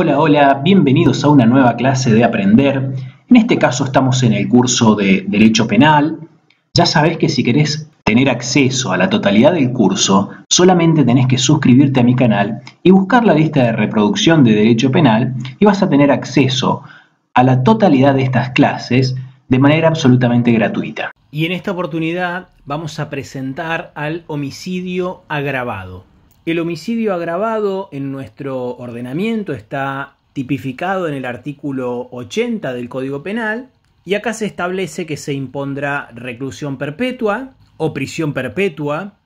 Hola, hola, bienvenidos a una nueva clase de Aprender. En este caso estamos en el curso de Derecho Penal. Ya sabes que si querés tener acceso a la totalidad del curso, solamente tenés que suscribirte a mi canal y buscar la lista de reproducción de Derecho Penal y vas a tener acceso a la totalidad de estas clases de manera absolutamente gratuita. Y en esta oportunidad vamos a presentar al homicidio agravado. El homicidio agravado en nuestro ordenamiento está tipificado en el artículo 80 del Código Penal y acá se establece que se impondrá reclusión perpetua o prisión perpetua,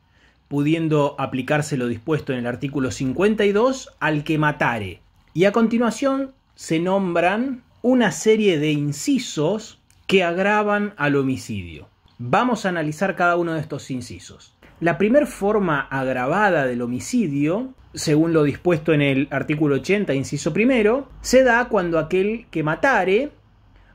pudiendo aplicarse lo dispuesto en el artículo 52 al que matare. Y a continuación se nombran una serie de incisos que agravan al homicidio. Vamos a analizar cada uno de estos incisos. La primera forma agravada del homicidio, según lo dispuesto en el artículo 80, inciso primero, se da cuando aquel que matare,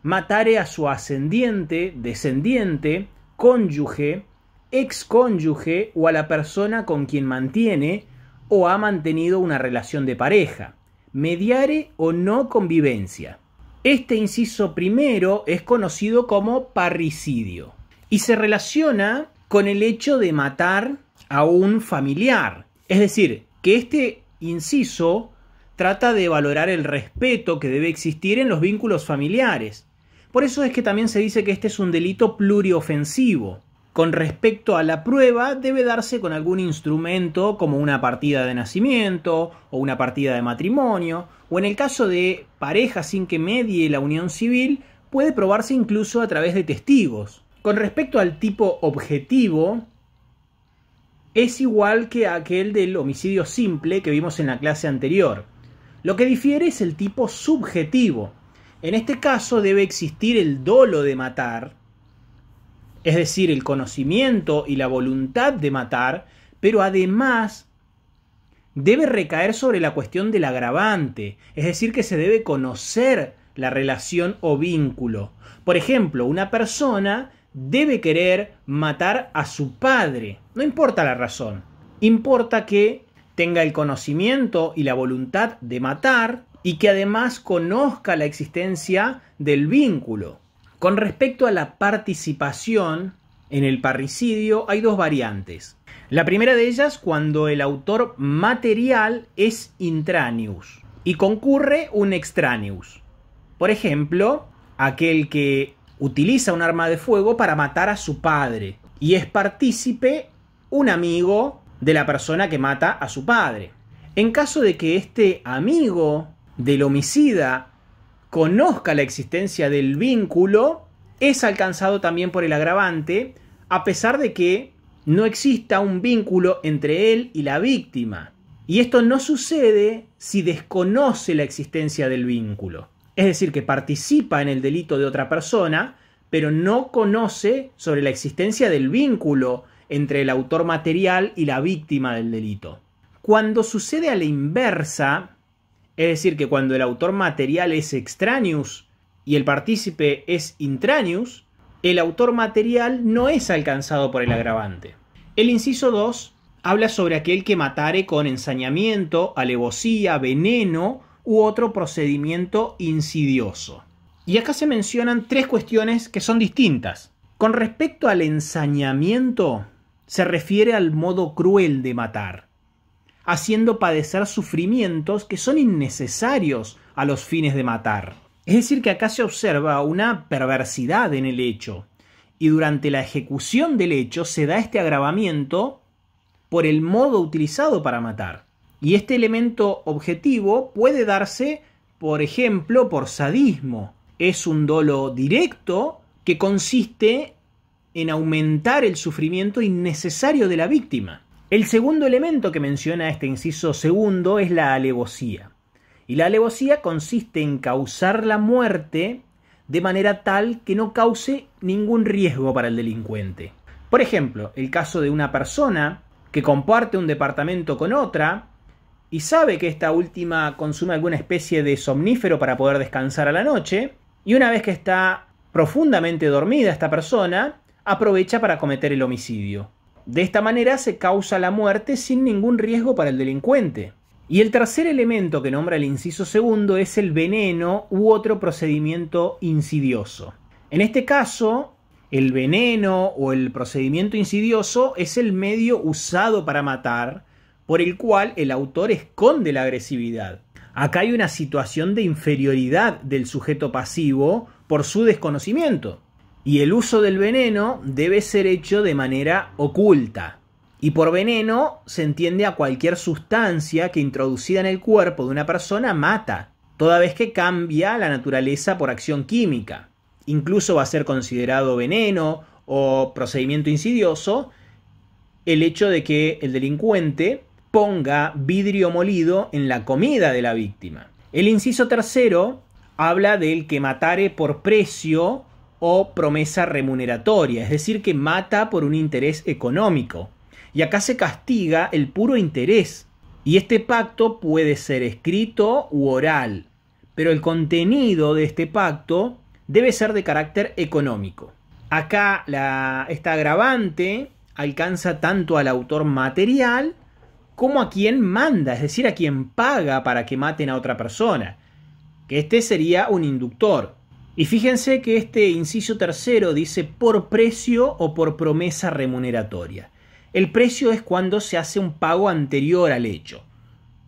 matare a su ascendiente, descendiente, cónyuge, excónyuge o a la persona con quien mantiene o ha mantenido una relación de pareja, mediare o no convivencia. Este inciso primero es conocido como parricidio y se relaciona con el hecho de matar a un familiar. Es decir, que este inciso trata de valorar el respeto que debe existir en los vínculos familiares. Por eso es que también se dice que este es un delito pluriofensivo. Con respecto a la prueba, debe darse con algún instrumento como una partida de nacimiento o una partida de matrimonio, o en el caso de pareja sin que medie la unión civil, puede probarse incluso a través de testigos. Con respecto al tipo objetivo, es igual que aquel del homicidio simple que vimos en la clase anterior. Lo que difiere es el tipo subjetivo. En este caso debe existir el dolo de matar, es decir, el conocimiento y la voluntad de matar, pero además debe recaer sobre la cuestión del agravante, es decir, que se debe conocer la relación o vínculo. Por ejemplo, una persona debe querer matar a su padre. No importa la razón. Importa que tenga el conocimiento y la voluntad de matar y que además conozca la existencia del vínculo. Con respecto a la participación en el parricidio hay dos variantes. La primera de ellas cuando el autor material es intraneus y concurre un extraneus. Por ejemplo, aquel que utiliza un arma de fuego para matar a su padre. Y es partícipe un amigo de la persona que mata a su padre. En caso de que este amigo del homicida conozca la existencia del vínculo, es alcanzado también por el agravante, a pesar de que no exista un vínculo entre él y la víctima. Y esto no sucede si desconoce la existencia del vínculo. Es decir, que participa en el delito de otra persona, pero no conoce sobre la existencia del vínculo entre el autor material y la víctima del delito. Cuando sucede a la inversa, es decir, que cuando el autor material es extraneus y el partícipe es intraneus, el autor material no es alcanzado por el agravante. El inciso 2 habla sobre aquel que matare con ensañamiento, alevosía, veneno u otro procedimiento insidioso. Y acá se mencionan tres cuestiones que son distintas. Con respecto al ensañamiento, se refiere al modo cruel de matar, haciendo padecer sufrimientos que son innecesarios a los fines de matar. Es decir, que acá se observa una perversidad en el hecho, y durante la ejecución del hecho se da este agravamiento por el modo utilizado para matar. Y este elemento objetivo puede darse, por ejemplo, por sadismo. Es un dolo directo que consiste en aumentar el sufrimiento innecesario de la víctima. El segundo elemento que menciona este inciso segundo es la alevosía. Y la alevosía consiste en causar la muerte de manera tal que no cause ningún riesgo para el delincuente. Por ejemplo, el caso de una persona que comparte un departamento con otra y sabe que esta última consume alguna especie de somnífero para poder descansar a la noche, y una vez que está profundamente dormida esta persona, aprovecha para cometer el homicidio. De esta manera se causa la muerte sin ningún riesgo para el delincuente. Y el tercer elemento que nombra el inciso segundo es el veneno u otro procedimiento insidioso. En este caso, el veneno o el procedimiento insidioso es el medio usado para matar por el cual el autor esconde la agresividad. Acá hay una situación de inferioridad del sujeto pasivo por su desconocimiento. Y el uso del veneno debe ser hecho de manera oculta. Y por veneno se entiende a cualquier sustancia que introducida en el cuerpo de una persona mata, toda vez que cambia la naturaleza por acción química. Incluso va a ser considerado veneno o procedimiento insidioso el hecho de que el delincuente ponga vidrio molido en la comida de la víctima. El inciso tercero habla del que matare por precio o promesa remuneratoria, es decir, que mata por un interés económico. Y acá se castiga el puro interés. Y este pacto puede ser escrito u oral, pero el contenido de este pacto debe ser de carácter económico. Acá la, esta agravante alcanza tanto al autor material como a quien manda, es decir, a quien paga para que maten a otra persona, que este sería un inductor. Y fíjense que este inciso tercero dice por precio o por promesa remuneratoria. El precio es cuando se hace un pago anterior al hecho.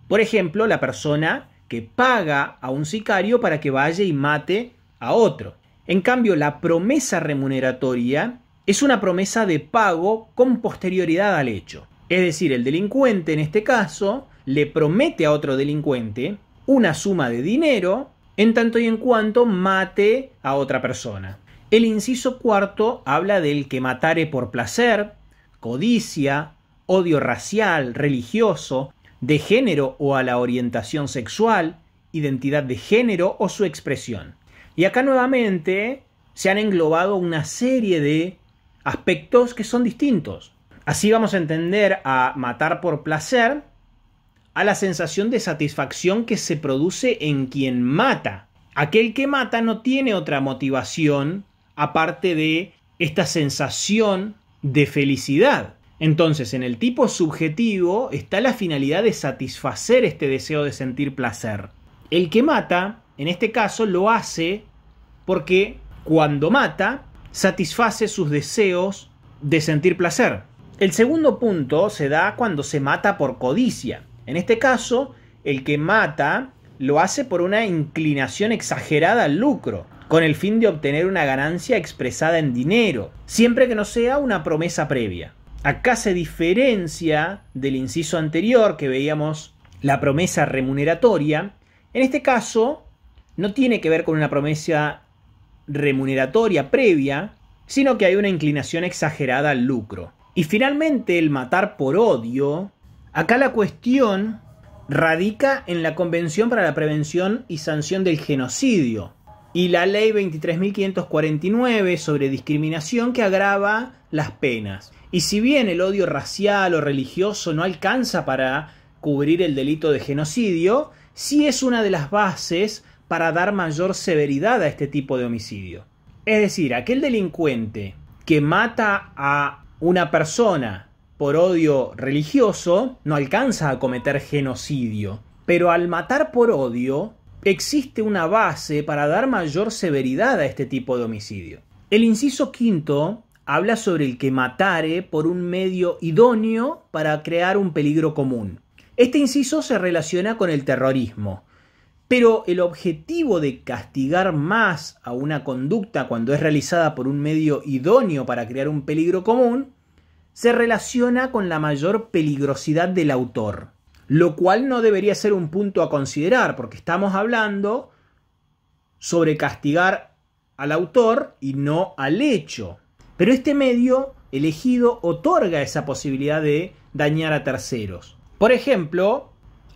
Por ejemplo, la persona que paga a un sicario para que vaya y mate a otro. En cambio, la promesa remuneratoria es una promesa de pago con posterioridad al hecho. Es decir, el delincuente en este caso le promete a otro delincuente una suma de dinero en tanto y en cuanto mate a otra persona. El inciso cuarto habla del que matare por placer, codicia, odio racial, religioso, de género o a la orientación sexual, identidad de género o su expresión. Y acá nuevamente se han englobado una serie de aspectos que son distintos. Así vamos a entender a matar por placer a la sensación de satisfacción que se produce en quien mata. Aquel que mata no tiene otra motivación aparte de esta sensación de felicidad. Entonces, en el tipo subjetivo está la finalidad de satisfacer este deseo de sentir placer. El que mata, en este caso, lo hace porque cuando mata, satisface sus deseos de sentir placer. El segundo punto se da cuando se mata por codicia. En este caso, el que mata lo hace por una inclinación exagerada al lucro, con el fin de obtener una ganancia expresada en dinero, siempre que no sea una promesa previa. Acá se diferencia del inciso anterior que veíamos la promesa remuneratoria. En este caso, no tiene que ver con una promesa remuneratoria previa, sino que hay una inclinación exagerada al lucro. Y finalmente el matar por odio, acá la cuestión radica en la Convención para la Prevención y Sanción del Genocidio y la Ley 23.549 sobre discriminación que agrava las penas. Y si bien el odio racial o religioso no alcanza para cubrir el delito de genocidio, sí es una de las bases para dar mayor severidad a este tipo de homicidio. Es decir, aquel delincuente que mata a una persona por odio religioso no alcanza a cometer genocidio, pero al matar por odio existe una base para dar mayor severidad a este tipo de homicidio. El inciso quinto habla sobre el que matare por un medio idóneo para crear un peligro común. Este inciso se relaciona con el terrorismo, pero el objetivo de castigar más a una conducta cuando es realizada por un medio idóneo para crear un peligro común se relaciona con la mayor peligrosidad del autor, lo cual no debería ser un punto a considerar porque estamos hablando sobre castigar al autor y no al hecho. Pero este medio elegido otorga esa posibilidad de dañar a terceros. Por ejemplo,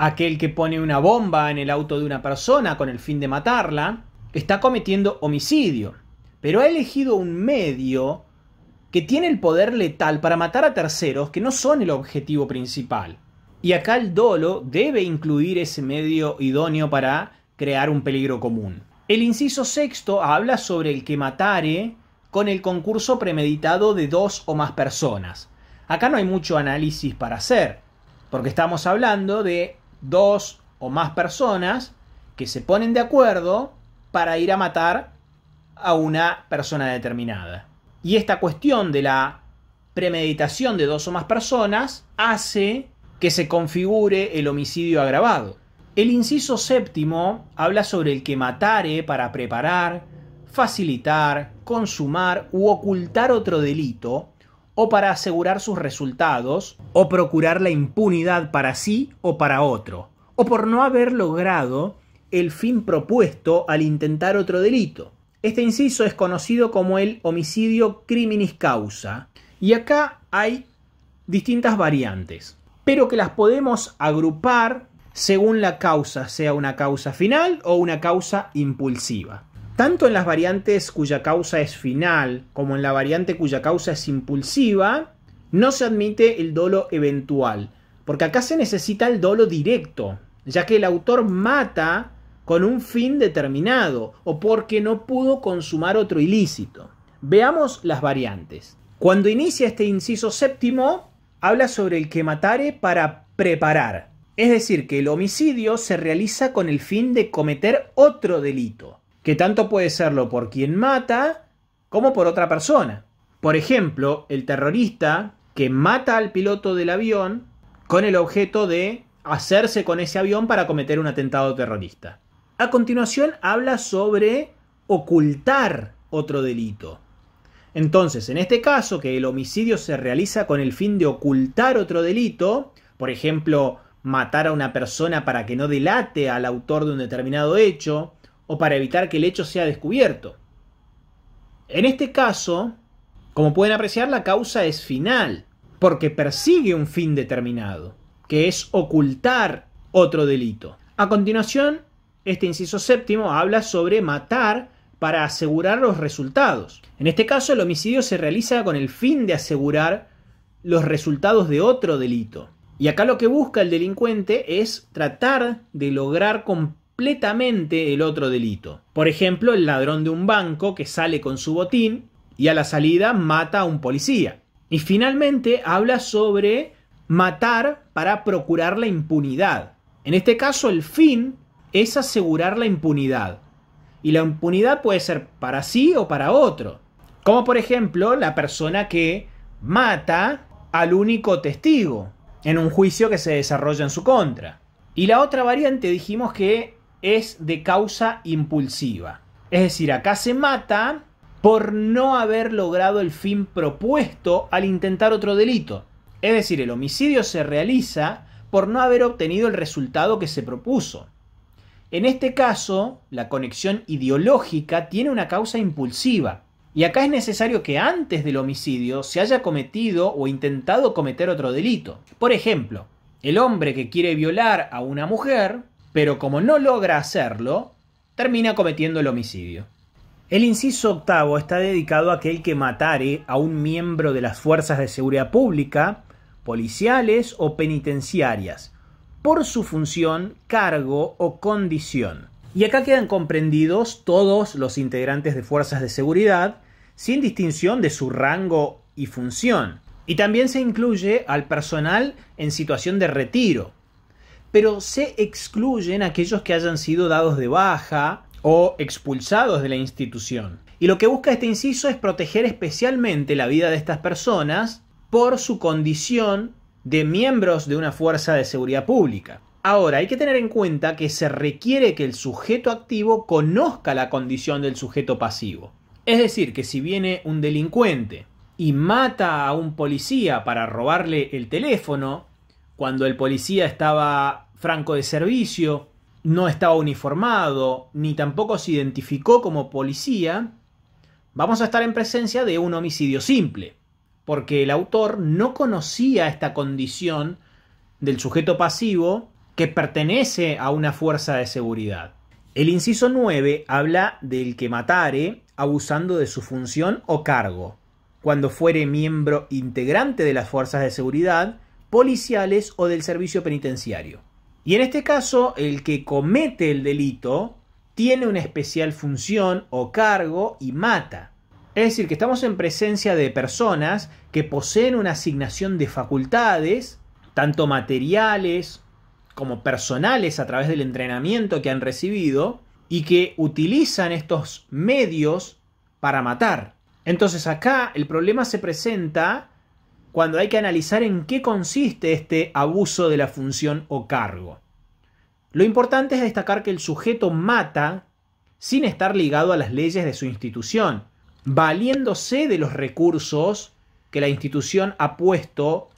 aquel que pone una bomba en el auto de una persona con el fin de matarla, está cometiendo homicidio, pero ha elegido un medio que tiene el poder letal para matar a terceros que no son el objetivo principal. Y acá el dolo debe incluir ese medio idóneo para crear un peligro común. El inciso sexto habla sobre el que matare con el concurso premeditado de dos o más personas. Acá no hay mucho análisis para hacer, porque estamos hablando de dos o más personas que se ponen de acuerdo para ir a matar a una persona determinada. Y esta cuestión de la premeditación de dos o más personas hace que se configure el homicidio agravado. El inciso séptimo habla sobre el que matare eh, para preparar, facilitar, consumar u ocultar otro delito o para asegurar sus resultados, o procurar la impunidad para sí o para otro, o por no haber logrado el fin propuesto al intentar otro delito. Este inciso es conocido como el homicidio criminis causa, y acá hay distintas variantes, pero que las podemos agrupar según la causa, sea una causa final o una causa impulsiva tanto en las variantes cuya causa es final como en la variante cuya causa es impulsiva, no se admite el dolo eventual, porque acá se necesita el dolo directo, ya que el autor mata con un fin determinado o porque no pudo consumar otro ilícito. Veamos las variantes. Cuando inicia este inciso séptimo, habla sobre el que matare para preparar, es decir, que el homicidio se realiza con el fin de cometer otro delito que tanto puede serlo por quien mata como por otra persona. Por ejemplo, el terrorista que mata al piloto del avión con el objeto de hacerse con ese avión para cometer un atentado terrorista. A continuación habla sobre ocultar otro delito. Entonces, en este caso, que el homicidio se realiza con el fin de ocultar otro delito, por ejemplo, matar a una persona para que no delate al autor de un determinado hecho, o para evitar que el hecho sea descubierto. En este caso, como pueden apreciar, la causa es final, porque persigue un fin determinado, que es ocultar otro delito. A continuación, este inciso séptimo habla sobre matar para asegurar los resultados. En este caso, el homicidio se realiza con el fin de asegurar los resultados de otro delito. Y acá lo que busca el delincuente es tratar de lograr con completamente el otro delito. Por ejemplo, el ladrón de un banco que sale con su botín y a la salida mata a un policía. Y finalmente habla sobre matar para procurar la impunidad. En este caso, el fin es asegurar la impunidad. Y la impunidad puede ser para sí o para otro. Como por ejemplo la persona que mata al único testigo en un juicio que se desarrolla en su contra. Y la otra variante dijimos que es de causa impulsiva. Es decir, acá se mata por no haber logrado el fin propuesto al intentar otro delito. Es decir, el homicidio se realiza por no haber obtenido el resultado que se propuso. En este caso, la conexión ideológica tiene una causa impulsiva. Y acá es necesario que antes del homicidio se haya cometido o intentado cometer otro delito. Por ejemplo, el hombre que quiere violar a una mujer pero como no logra hacerlo, termina cometiendo el homicidio. El inciso octavo está dedicado a aquel que matare a un miembro de las fuerzas de seguridad pública, policiales o penitenciarias, por su función, cargo o condición. Y acá quedan comprendidos todos los integrantes de fuerzas de seguridad, sin distinción de su rango y función. Y también se incluye al personal en situación de retiro, pero se excluyen aquellos que hayan sido dados de baja o expulsados de la institución. Y lo que busca este inciso es proteger especialmente la vida de estas personas por su condición de miembros de una fuerza de seguridad pública. Ahora, hay que tener en cuenta que se requiere que el sujeto activo conozca la condición del sujeto pasivo. Es decir, que si viene un delincuente y mata a un policía para robarle el teléfono, cuando el policía estaba franco de servicio, no estaba uniformado, ni tampoco se identificó como policía, vamos a estar en presencia de un homicidio simple, porque el autor no conocía esta condición del sujeto pasivo que pertenece a una fuerza de seguridad. El inciso 9 habla del que matare abusando de su función o cargo, cuando fuere miembro integrante de las fuerzas de seguridad policiales o del servicio penitenciario. Y en este caso, el que comete el delito tiene una especial función o cargo y mata. Es decir, que estamos en presencia de personas que poseen una asignación de facultades, tanto materiales como personales a través del entrenamiento que han recibido, y que utilizan estos medios para matar. Entonces acá el problema se presenta cuando hay que analizar en qué consiste este abuso de la función o cargo. Lo importante es destacar que el sujeto mata sin estar ligado a las leyes de su institución, valiéndose de los recursos que la institución ha puesto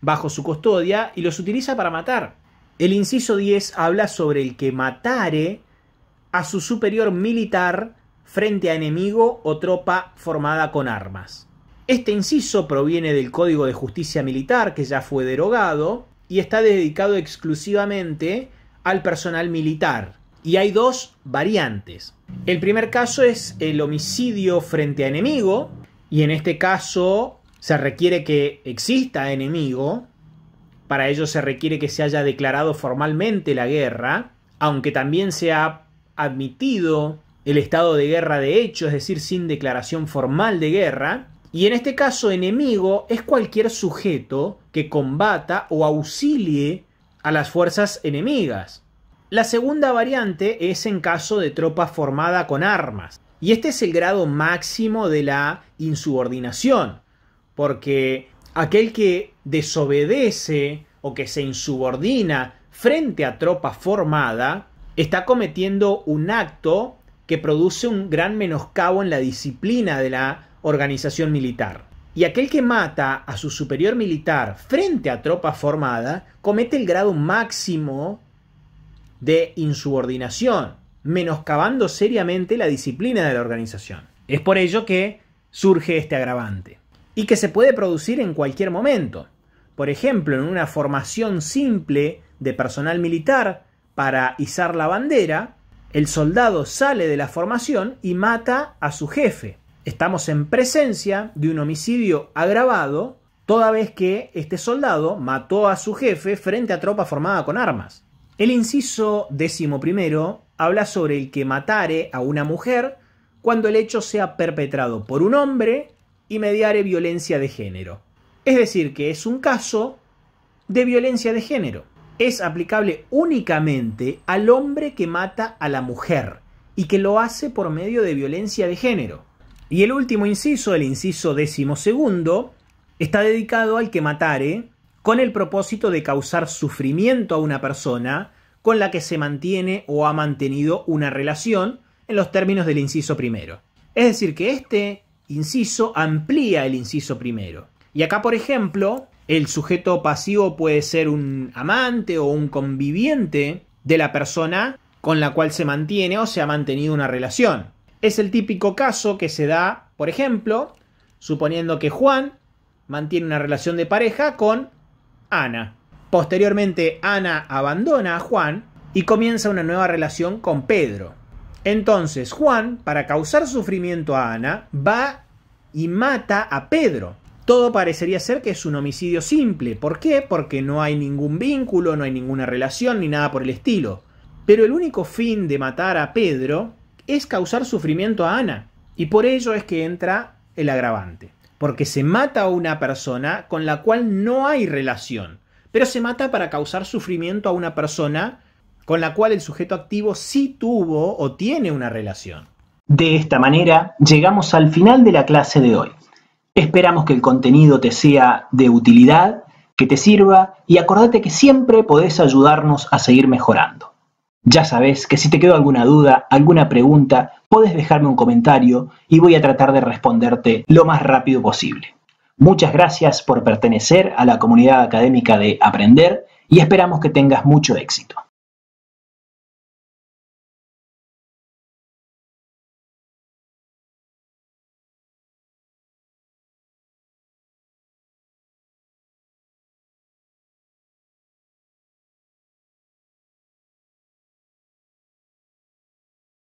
bajo su custodia y los utiliza para matar. El inciso 10 habla sobre el que matare a su superior militar frente a enemigo o tropa formada con armas. Este inciso proviene del Código de Justicia Militar, que ya fue derogado, y está dedicado exclusivamente al personal militar. Y hay dos variantes. El primer caso es el homicidio frente a enemigo, y en este caso se requiere que exista enemigo, para ello se requiere que se haya declarado formalmente la guerra, aunque también se ha admitido el estado de guerra de hecho, es decir, sin declaración formal de guerra, y en este caso, enemigo es cualquier sujeto que combata o auxilie a las fuerzas enemigas. La segunda variante es en caso de tropa formada con armas. Y este es el grado máximo de la insubordinación, porque aquel que desobedece o que se insubordina frente a tropa formada está cometiendo un acto que produce un gran menoscabo en la disciplina de la organización militar. Y aquel que mata a su superior militar frente a tropa formada comete el grado máximo de insubordinación, menoscabando seriamente la disciplina de la organización. Es por ello que surge este agravante, y que se puede producir en cualquier momento. Por ejemplo, en una formación simple de personal militar para izar la bandera, el soldado sale de la formación y mata a su jefe, Estamos en presencia de un homicidio agravado toda vez que este soldado mató a su jefe frente a tropa formada con armas. El inciso décimo primero habla sobre el que matare a una mujer cuando el hecho sea perpetrado por un hombre y mediare violencia de género. Es decir, que es un caso de violencia de género. Es aplicable únicamente al hombre que mata a la mujer y que lo hace por medio de violencia de género. Y el último inciso, el inciso décimo segundo, está dedicado al que matare con el propósito de causar sufrimiento a una persona con la que se mantiene o ha mantenido una relación en los términos del inciso primero. Es decir, que este inciso amplía el inciso primero. Y acá, por ejemplo, el sujeto pasivo puede ser un amante o un conviviente de la persona con la cual se mantiene o se ha mantenido una relación. Es el típico caso que se da, por ejemplo, suponiendo que Juan mantiene una relación de pareja con Ana. Posteriormente, Ana abandona a Juan y comienza una nueva relación con Pedro. Entonces, Juan, para causar sufrimiento a Ana, va y mata a Pedro. Todo parecería ser que es un homicidio simple. ¿Por qué? Porque no hay ningún vínculo, no hay ninguna relación ni nada por el estilo. Pero el único fin de matar a Pedro es causar sufrimiento a Ana. Y por ello es que entra el agravante. Porque se mata a una persona con la cual no hay relación. Pero se mata para causar sufrimiento a una persona con la cual el sujeto activo sí tuvo o tiene una relación. De esta manera, llegamos al final de la clase de hoy. Esperamos que el contenido te sea de utilidad, que te sirva y acordate que siempre podés ayudarnos a seguir mejorando. Ya sabes que si te quedó alguna duda, alguna pregunta, puedes dejarme un comentario y voy a tratar de responderte lo más rápido posible. Muchas gracias por pertenecer a la comunidad académica de Aprender y esperamos que tengas mucho éxito.